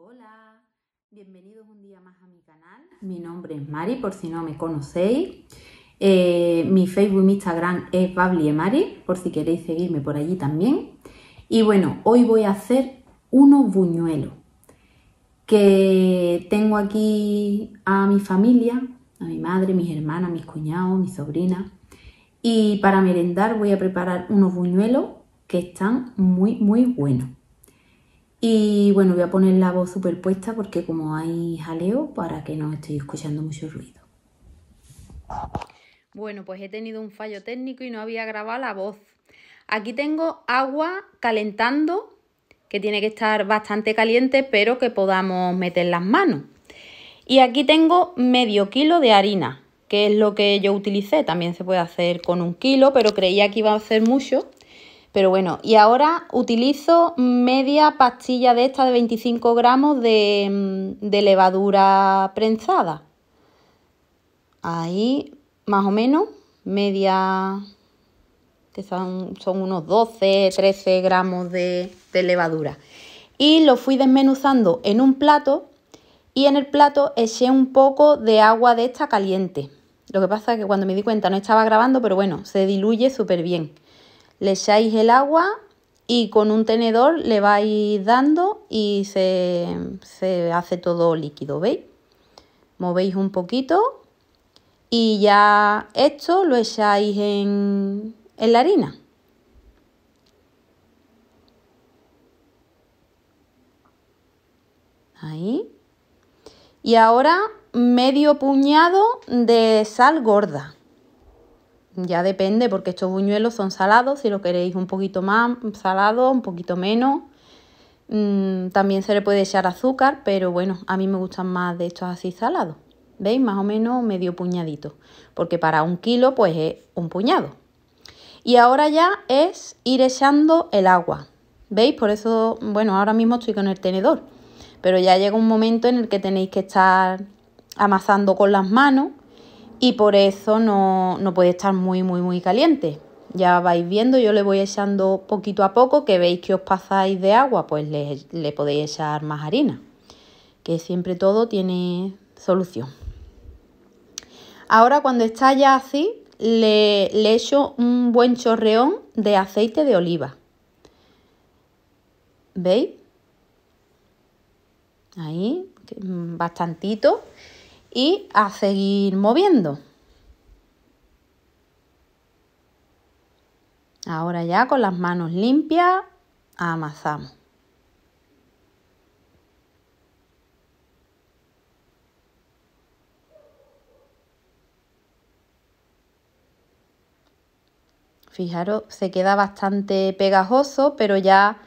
Hola, bienvenidos un día más a mi canal. Mi nombre es Mari, por si no me conocéis. Eh, mi Facebook y Instagram es e Mari, por si queréis seguirme por allí también. Y bueno, hoy voy a hacer unos buñuelos que tengo aquí a mi familia, a mi madre, mis hermanas, mis cuñados, mis sobrinas. Y para merendar voy a preparar unos buñuelos que están muy, muy buenos. Y bueno, voy a poner la voz superpuesta porque como hay jaleo, para que no estoy escuchando mucho ruido. Bueno, pues he tenido un fallo técnico y no había grabado la voz. Aquí tengo agua calentando, que tiene que estar bastante caliente, pero que podamos meter las manos. Y aquí tengo medio kilo de harina, que es lo que yo utilicé. También se puede hacer con un kilo, pero creía que iba a hacer mucho pero bueno, y ahora utilizo media pastilla de esta de 25 gramos mm, de, levadura prensada. Ahí, más o menos, media, que son, unos 12, 13 gramos de, de levadura. Y lo fui desmenuzando en un plato y en el plato eché un poco de agua de esta caliente. Lo que pasa es que cuando me di cuenta no estaba grabando, pero bueno, se diluye súper bien le echáis el agua y con un tenedor le vais dando y se, hace todo líquido, ¿veis? Movéis un poquito y ya esto lo echáis en, en la harina. Ahí. Y ahora medio puñado de sal gorda ya depende, porque estos buñuelos son salados, si lo queréis un poquito más salado, un poquito menos. Mm, también se le puede echar azúcar, pero bueno, a mí me gustan más de estos así salados. ¿Veis? Más o menos medio puñadito, porque para un kilo pues es un puñado. Y ahora ya es ir echando el agua. ¿Veis? Por eso, bueno, ahora mismo estoy con el tenedor, pero ya llega un momento en el que tenéis que estar amasando con las manos y por eso no, no puede estar muy, muy, muy caliente. Ya vais viendo, yo le voy echando poquito a poco, que veis que os pasáis de agua, pues le, podéis echar más harina, que siempre todo tiene solución. Ahora cuando está ya así, le, le, echo un buen chorreón de aceite de oliva. ¿Veis? Ahí, mm, bastantito y a seguir moviendo. Ahora ya con las manos limpias amasamos. Fijaros, se queda bastante pegajoso, pero ya,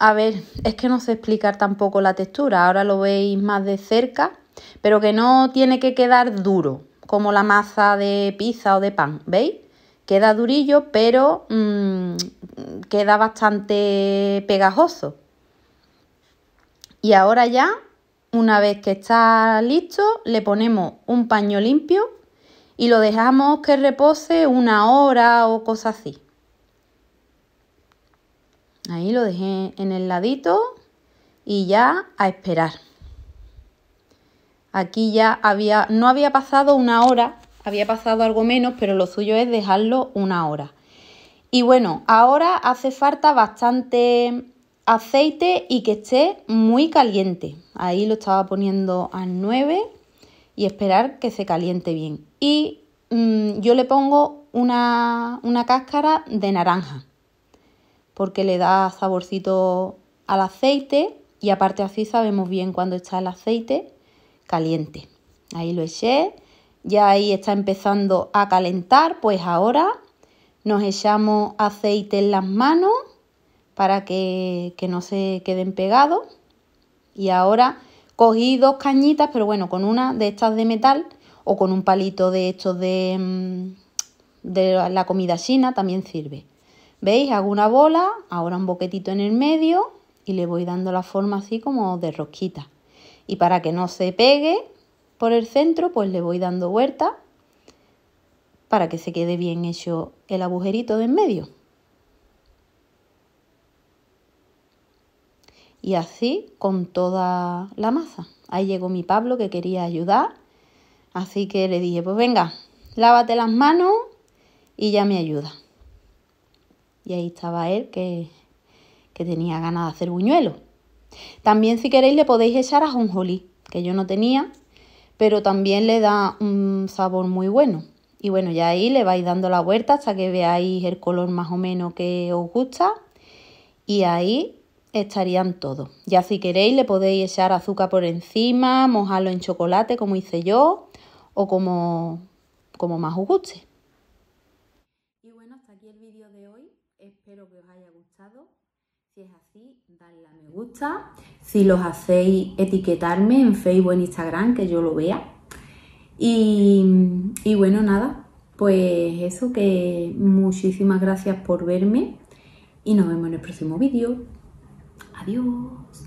a ver, es que no sé explicar tampoco la textura. Ahora lo veis más de cerca pero que no tiene que quedar duro, como la masa de pizza o de pan, ¿veis? Queda durillo, pero mm, queda bastante pegajoso. Y ahora ya, una vez que está listo, le ponemos un paño limpio y lo dejamos que repose una hora o cosa así. Ahí lo dejé en el ladito y ya a esperar. Aquí ya había, no había pasado una hora, había pasado algo menos, pero lo suyo es dejarlo una hora. Y bueno, ahora hace falta bastante aceite y que esté muy caliente. Ahí lo estaba poniendo a 9 y esperar que se caliente bien. Y mm, yo le pongo una, una cáscara de naranja porque le da saborcito al aceite y aparte así sabemos bien cuando está el aceite caliente. Ahí lo eché, ya ahí está empezando a calentar, pues ahora nos echamos aceite en las manos para que, no se queden pegados. Y ahora cogí dos cañitas, pero bueno, con una de estas de metal o con un palito de estos de, mm, de la comida china también sirve. ¿Veis? Hago una bola, ahora un boquetito en el medio y le voy dando la forma así como de rosquita. Y para que no se pegue por el centro, pues le voy dando vuelta para que se quede bien hecho el agujerito de en medio. Y así con toda la masa. Ahí llegó mi Pablo que quería ayudar. Así que le dije, pues venga, lávate las manos y ya me ayuda. Y ahí estaba él que, que tenía ganas de hacer buñuelos. También si queréis le podéis echar ajonjolí, que yo no tenía, pero también le da un sabor muy bueno. Y bueno, ya ahí le vais dando la vuelta hasta que veáis el color más o menos que os gusta. Y ahí estarían todos. Ya si queréis le podéis echar azúcar por encima, mojarlo en chocolate como hice yo o como, como más os guste. Y bueno, hasta aquí el vídeo de hoy. Espero que os haya gustado. Si es así, dadle a me gusta. Si los hacéis, etiquetarme en Facebook, en Instagram, que yo lo vea. y bueno, nada, pues eso, que muchísimas gracias por verme y nos vemos en el próximo vídeo. Adiós.